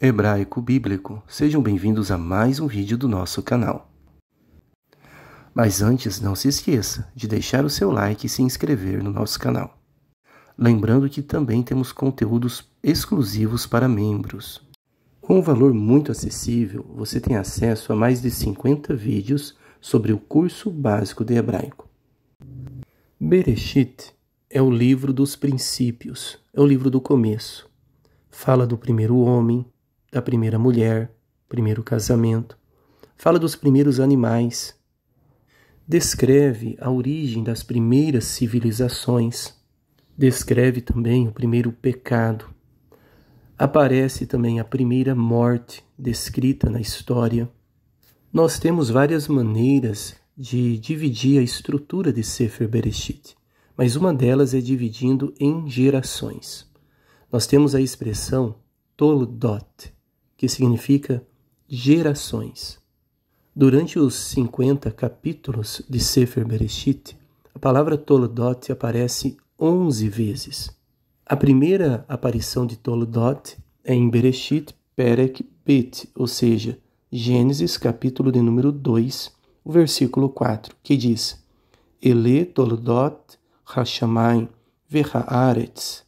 hebraico bíblico. Sejam bem-vindos a mais um vídeo do nosso canal. Mas antes, não se esqueça de deixar o seu like e se inscrever no nosso canal. Lembrando que também temos conteúdos exclusivos para membros. Com um valor muito acessível, você tem acesso a mais de 50 vídeos sobre o curso básico de hebraico. Bereshit é o livro dos princípios, é o livro do começo. Fala do primeiro homem, da primeira mulher, primeiro casamento. Fala dos primeiros animais. Descreve a origem das primeiras civilizações. Descreve também o primeiro pecado. Aparece também a primeira morte descrita na história. Nós temos várias maneiras de dividir a estrutura de Sefer Bereshit, mas uma delas é dividindo em gerações. Nós temos a expressão Toldot, que significa gerações. Durante os 50 capítulos de Sefer Bereshit, a palavra Toledot aparece 11 vezes. A primeira aparição de Toledot é em Bereshit Perek Bet, ou seja, Gênesis capítulo de número 2, o versículo 4, que diz: Ele Toledot Hashamayim Aretz.